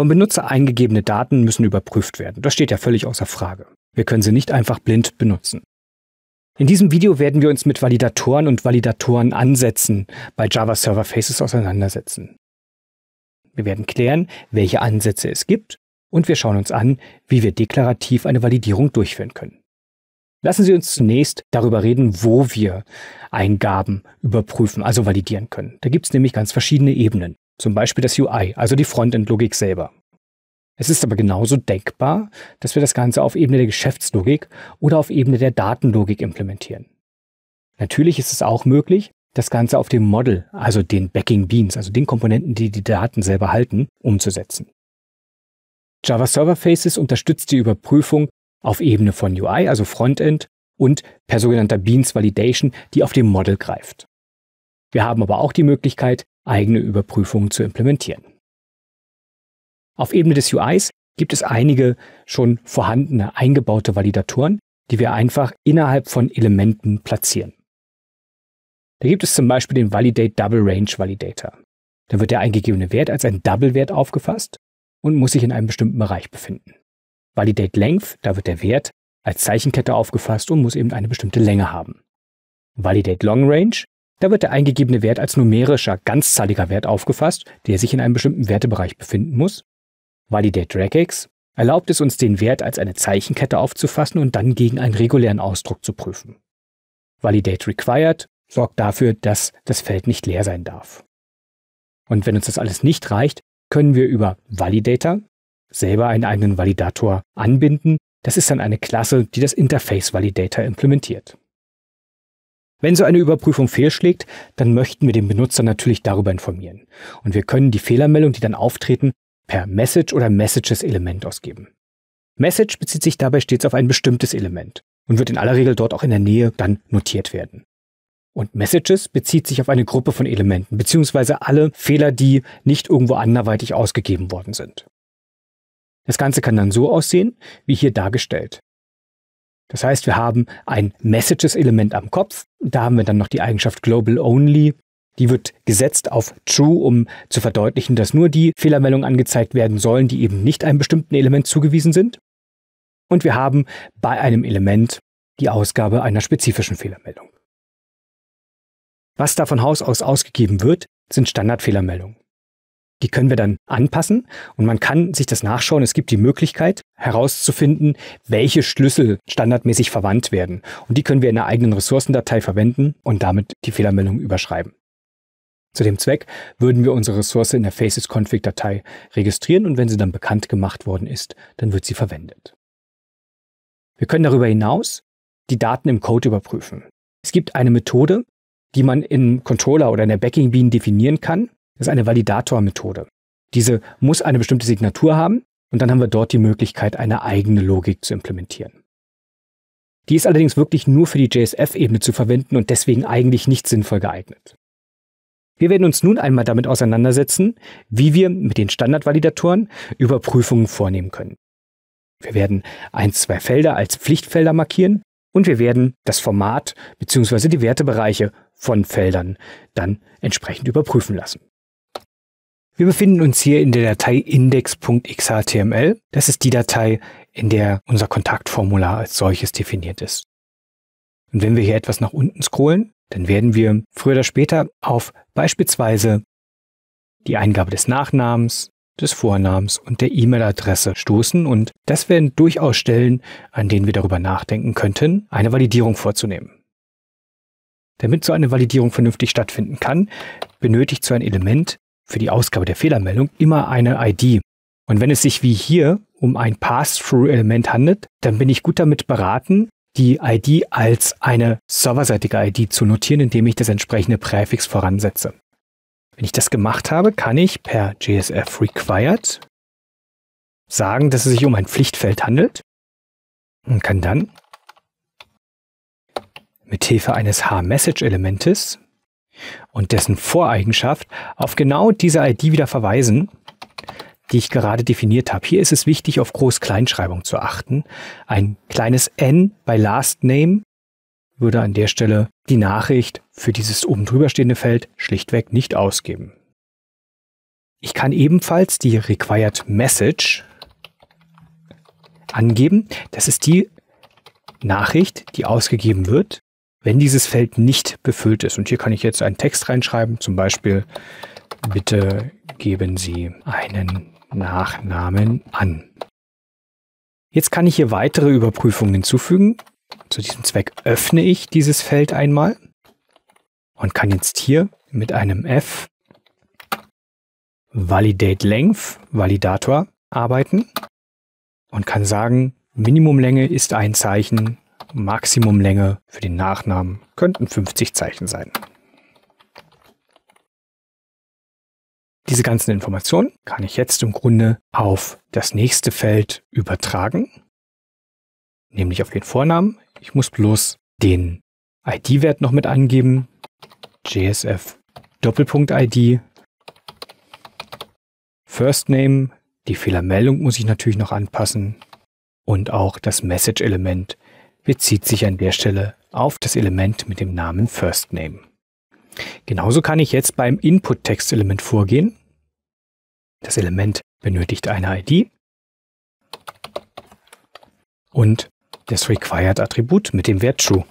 Vom Benutzer eingegebene Daten müssen überprüft werden. Das steht ja völlig außer Frage. Wir können sie nicht einfach blind benutzen. In diesem Video werden wir uns mit Validatoren und Validatorenansätzen bei Java Server Faces auseinandersetzen. Wir werden klären, welche Ansätze es gibt und wir schauen uns an, wie wir deklarativ eine Validierung durchführen können. Lassen Sie uns zunächst darüber reden, wo wir Eingaben überprüfen, also validieren können. Da gibt es nämlich ganz verschiedene Ebenen. Zum Beispiel das UI, also die Frontend-Logik selber. Es ist aber genauso denkbar, dass wir das Ganze auf Ebene der Geschäftslogik oder auf Ebene der Datenlogik implementieren. Natürlich ist es auch möglich, das Ganze auf dem Model, also den Backing Beans, also den Komponenten, die die Daten selber halten, umzusetzen. Java Server Faces unterstützt die Überprüfung auf Ebene von UI, also Frontend, und per sogenannter Beans Validation, die auf dem Model greift. Wir haben aber auch die Möglichkeit, eigene Überprüfungen zu implementieren. Auf Ebene des UIs gibt es einige schon vorhandene eingebaute Validatoren, die wir einfach innerhalb von Elementen platzieren. Da gibt es zum Beispiel den Validate Double Range Validator. Da wird der eingegebene Wert als ein Double-Wert aufgefasst und muss sich in einem bestimmten Bereich befinden. Validate Length, da wird der Wert als Zeichenkette aufgefasst und muss eben eine bestimmte Länge haben. Validate Long Range, da wird der eingegebene Wert als numerischer, ganzzahliger Wert aufgefasst, der sich in einem bestimmten Wertebereich befinden muss Validate Regex erlaubt es uns, den Wert als eine Zeichenkette aufzufassen und dann gegen einen regulären Ausdruck zu prüfen. Validate Required sorgt dafür, dass das Feld nicht leer sein darf. Und wenn uns das alles nicht reicht, können wir über Validator selber einen eigenen Validator anbinden. Das ist dann eine Klasse, die das Interface Validator implementiert. Wenn so eine Überprüfung fehlschlägt, dann möchten wir den Benutzer natürlich darüber informieren. Und wir können die Fehlermeldung, die dann auftreten, per Message oder Messages Element ausgeben. Message bezieht sich dabei stets auf ein bestimmtes Element und wird in aller Regel dort auch in der Nähe dann notiert werden. Und Messages bezieht sich auf eine Gruppe von Elementen, beziehungsweise alle Fehler, die nicht irgendwo anderweitig ausgegeben worden sind. Das Ganze kann dann so aussehen, wie hier dargestellt. Das heißt, wir haben ein Messages-Element am Kopf, da haben wir dann noch die Eigenschaft Global Only die wird gesetzt auf True, um zu verdeutlichen, dass nur die Fehlermeldungen angezeigt werden sollen, die eben nicht einem bestimmten Element zugewiesen sind. Und wir haben bei einem Element die Ausgabe einer spezifischen Fehlermeldung. Was da von Haus aus ausgegeben wird, sind Standardfehlermeldungen. Die können wir dann anpassen und man kann sich das nachschauen. Es gibt die Möglichkeit herauszufinden, welche Schlüssel standardmäßig verwandt werden. Und die können wir in einer eigenen Ressourcendatei verwenden und damit die Fehlermeldung überschreiben. Zu dem Zweck würden wir unsere Ressource in der Faces-Config-Datei registrieren und wenn sie dann bekannt gemacht worden ist, dann wird sie verwendet. Wir können darüber hinaus die Daten im Code überprüfen. Es gibt eine Methode, die man im Controller oder in der Backing Bean definieren kann. Das ist eine Validator-Methode. Diese muss eine bestimmte Signatur haben und dann haben wir dort die Möglichkeit, eine eigene Logik zu implementieren. Die ist allerdings wirklich nur für die JSF-Ebene zu verwenden und deswegen eigentlich nicht sinnvoll geeignet. Wir werden uns nun einmal damit auseinandersetzen, wie wir mit den Standardvalidatoren Überprüfungen vornehmen können. Wir werden ein, zwei Felder als Pflichtfelder markieren und wir werden das Format bzw. die Wertebereiche von Feldern dann entsprechend überprüfen lassen. Wir befinden uns hier in der Datei index.xhtml. Das ist die Datei, in der unser Kontaktformular als solches definiert ist. Und wenn wir hier etwas nach unten scrollen, dann werden wir früher oder später auf beispielsweise die Eingabe des Nachnamens, des Vornamens und der E-Mail-Adresse stoßen und das wären durchaus Stellen, an denen wir darüber nachdenken könnten, eine Validierung vorzunehmen. Damit so eine Validierung vernünftig stattfinden kann, benötigt so ein Element für die Ausgabe der Fehlermeldung immer eine ID. Und wenn es sich wie hier um ein Pass-Through-Element handelt, dann bin ich gut damit beraten, die ID als eine serverseitige ID zu notieren, indem ich das entsprechende Präfix voransetze. Wenn ich das gemacht habe, kann ich per JSF required sagen, dass es sich um ein Pflichtfeld handelt und kann dann mit Hilfe eines h-message-Elementes und dessen Voreigenschaft auf genau diese ID wieder verweisen, die ich gerade definiert habe. Hier ist es wichtig, auf Groß-Kleinschreibung zu achten. Ein kleines N bei Last Name würde an der Stelle die Nachricht für dieses oben drüber stehende Feld schlichtweg nicht ausgeben. Ich kann ebenfalls die Required Message angeben. Das ist die Nachricht, die ausgegeben wird, wenn dieses Feld nicht befüllt ist. Und hier kann ich jetzt einen Text reinschreiben, zum Beispiel, bitte geben Sie einen Nachnamen an. Jetzt kann ich hier weitere Überprüfungen hinzufügen. Zu diesem Zweck öffne ich dieses Feld einmal und kann jetzt hier mit einem F Validate Length, Validator, arbeiten und kann sagen, Minimumlänge ist ein Zeichen, Maximumlänge für den Nachnamen könnten 50 Zeichen sein. Diese ganzen Informationen kann ich jetzt im Grunde auf das nächste Feld übertragen, nämlich auf den Vornamen. Ich muss bloß den ID-Wert noch mit angeben. JSF Doppelpunkt ID. First Name. Die Fehlermeldung muss ich natürlich noch anpassen. Und auch das Message-Element bezieht sich an der Stelle auf das Element mit dem Namen First Name. Genauso kann ich jetzt beim Input-Text-Element vorgehen das Element benötigt eine ID und das Required-Attribut mit dem Wert True.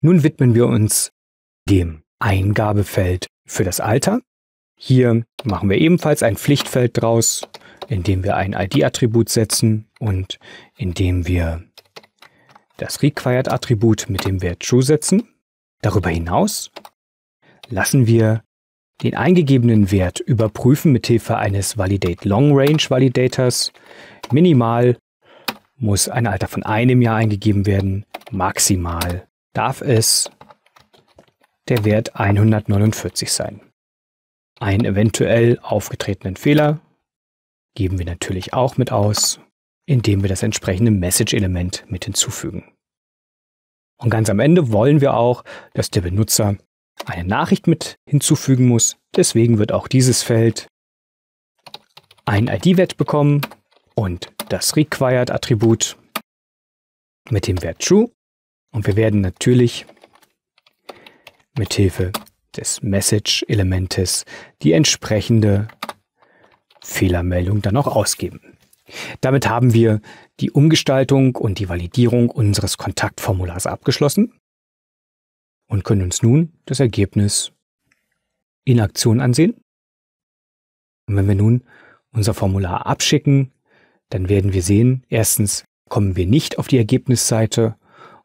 Nun widmen wir uns dem Eingabefeld für das Alter. Hier machen wir ebenfalls ein Pflichtfeld draus, indem wir ein ID-Attribut setzen und indem wir das Required-Attribut mit dem Wert True setzen. Darüber hinaus lassen wir den eingegebenen Wert überprüfen mit Hilfe eines Validate Long Range Validators. Minimal muss ein Alter von einem Jahr eingegeben werden. Maximal darf es der Wert 149 sein. Einen eventuell aufgetretenen Fehler geben wir natürlich auch mit aus, indem wir das entsprechende Message-Element mit hinzufügen. Und ganz am Ende wollen wir auch, dass der Benutzer eine Nachricht mit hinzufügen muss. Deswegen wird auch dieses Feld ein ID-Wert bekommen und das Required-Attribut mit dem Wert True. Und wir werden natürlich mit Hilfe des Message-Elementes die entsprechende Fehlermeldung dann auch ausgeben. Damit haben wir die Umgestaltung und die Validierung unseres Kontaktformulars abgeschlossen und können uns nun das Ergebnis in Aktion ansehen. Und wenn wir nun unser Formular abschicken, dann werden wir sehen, erstens kommen wir nicht auf die Ergebnisseite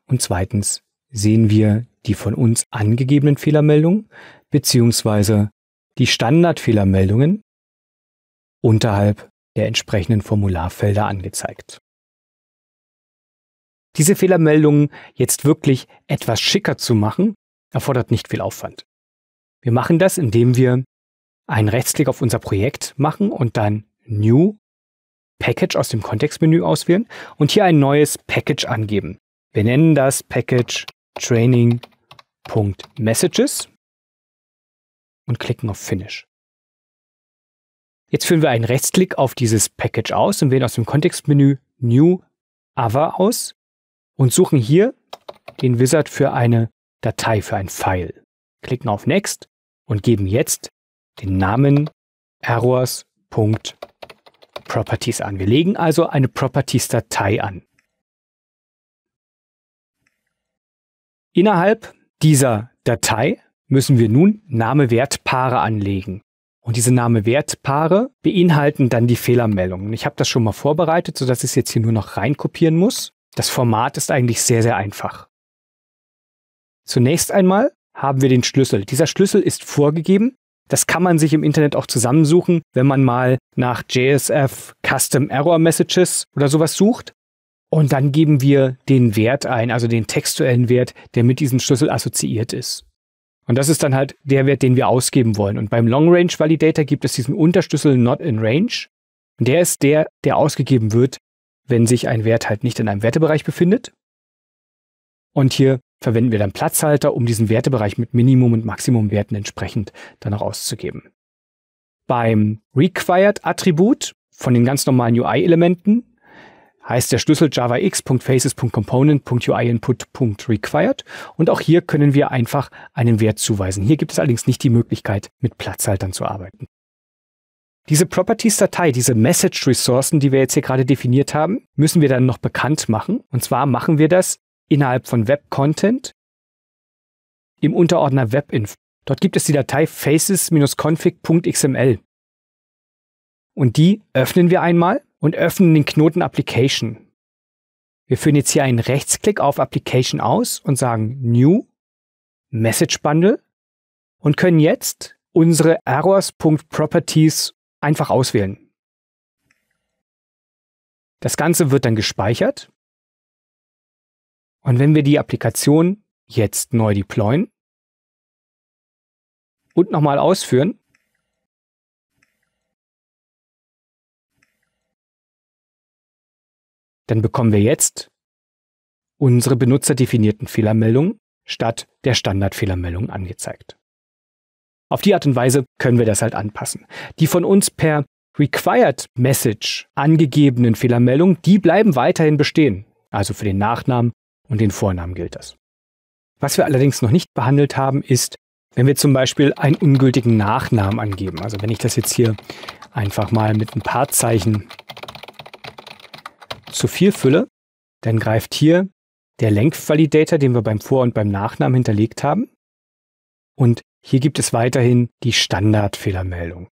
und zweitens sehen wir die von uns angegebenen Fehlermeldungen beziehungsweise die Standardfehlermeldungen unterhalb der entsprechenden Formularfelder angezeigt. Diese Fehlermeldungen jetzt wirklich etwas schicker zu machen, erfordert nicht viel Aufwand. Wir machen das, indem wir einen Rechtsklick auf unser Projekt machen und dann New Package aus dem Kontextmenü auswählen und hier ein neues Package angeben. Wir nennen das Package Training.messages und klicken auf Finish. Jetzt führen wir einen Rechtsklick auf dieses Package aus und wählen aus dem Kontextmenü New Other aus und suchen hier den Wizard für eine Datei, für ein File. Klicken auf Next und geben jetzt den Namen errors.properties an. Wir legen also eine Properties-Datei an. Innerhalb dieser Datei müssen wir nun Name-Wertpaare anlegen. Und diese Name-Wertpaare beinhalten dann die Fehlermeldungen. Ich habe das schon mal vorbereitet, sodass ich es jetzt hier nur noch reinkopieren muss. Das Format ist eigentlich sehr, sehr einfach. Zunächst einmal haben wir den Schlüssel. Dieser Schlüssel ist vorgegeben. Das kann man sich im Internet auch zusammensuchen, wenn man mal nach JSF Custom Error Messages oder sowas sucht. Und dann geben wir den Wert ein, also den textuellen Wert, der mit diesem Schlüssel assoziiert ist. Und das ist dann halt der Wert, den wir ausgeben wollen. Und beim Long Range Validator gibt es diesen Unterschlüssel Not in Range. Und der ist der, der ausgegeben wird, wenn sich ein Wert halt nicht in einem Wertebereich befindet. Und hier verwenden wir dann Platzhalter, um diesen Wertebereich mit Minimum- und Maximumwerten entsprechend dann auch auszugeben. Beim Required-Attribut von den ganz normalen UI-Elementen heißt der Schlüssel javax.faces.component.uiinput.required und auch hier können wir einfach einen Wert zuweisen. Hier gibt es allerdings nicht die Möglichkeit, mit Platzhaltern zu arbeiten. Diese Properties-Datei, diese Message-Ressourcen, die wir jetzt hier gerade definiert haben, müssen wir dann noch bekannt machen. Und zwar machen wir das innerhalb von Web-Content im Unterordner Webinf. Dort gibt es die Datei faces-config.xml. Und die öffnen wir einmal und öffnen den Knoten Application. Wir führen jetzt hier einen Rechtsklick auf Application aus und sagen New Message Bundle und können jetzt unsere errors.properties Einfach auswählen. Das Ganze wird dann gespeichert. Und wenn wir die Applikation jetzt neu deployen und nochmal ausführen, dann bekommen wir jetzt unsere benutzerdefinierten Fehlermeldungen statt der Standardfehlermeldung angezeigt. Auf die Art und Weise können wir das halt anpassen. Die von uns per Required Message angegebenen Fehlermeldungen, die bleiben weiterhin bestehen. Also für den Nachnamen und den Vornamen gilt das. Was wir allerdings noch nicht behandelt haben, ist, wenn wir zum Beispiel einen ungültigen Nachnamen angeben. Also wenn ich das jetzt hier einfach mal mit ein paar Zeichen zu viel fülle, dann greift hier der Length-Validator, den wir beim Vor- und beim Nachnamen hinterlegt haben. Und hier gibt es weiterhin die Standardfehlermeldung.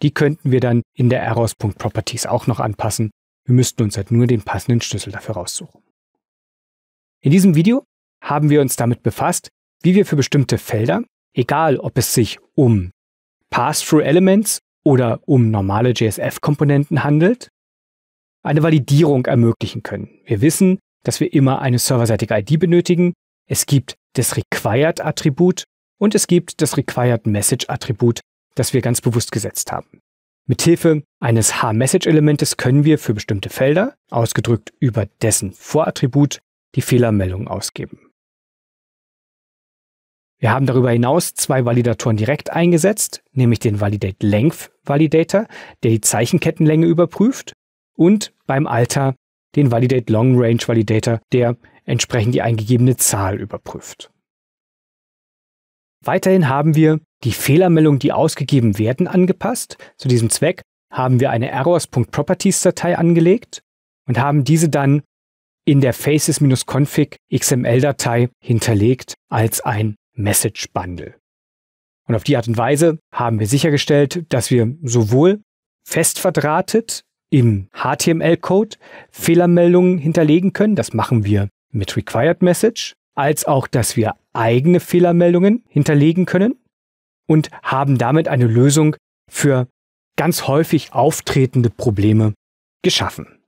Die könnten wir dann in der errors.properties auch noch anpassen. Wir müssten uns halt nur den passenden Schlüssel dafür raussuchen. In diesem Video haben wir uns damit befasst, wie wir für bestimmte Felder, egal ob es sich um Pass-Through Elements oder um normale JSF-Komponenten handelt, eine Validierung ermöglichen können. Wir wissen, dass wir immer eine serverseitige ID benötigen. Es gibt das Required-Attribut, und es gibt das Required Message Attribut, das wir ganz bewusst gesetzt haben. Mithilfe eines H-Message-Elementes können wir für bestimmte Felder, ausgedrückt über dessen Vorattribut, die Fehlermeldung ausgeben. Wir haben darüber hinaus zwei Validatoren direkt eingesetzt, nämlich den Validate Length Validator, der die Zeichenkettenlänge überprüft, und beim Alter den Validate Long Range Validator, der entsprechend die eingegebene Zahl überprüft. Weiterhin haben wir die Fehlermeldungen, die ausgegeben werden, angepasst. Zu diesem Zweck haben wir eine errors.properties-Datei angelegt und haben diese dann in der faces-config XML-Datei hinterlegt als ein Message-Bundle. Und auf die Art und Weise haben wir sichergestellt, dass wir sowohl fest verdrahtet im HTML-Code Fehlermeldungen hinterlegen können. Das machen wir mit Required Message als auch, dass wir eigene Fehlermeldungen hinterlegen können und haben damit eine Lösung für ganz häufig auftretende Probleme geschaffen.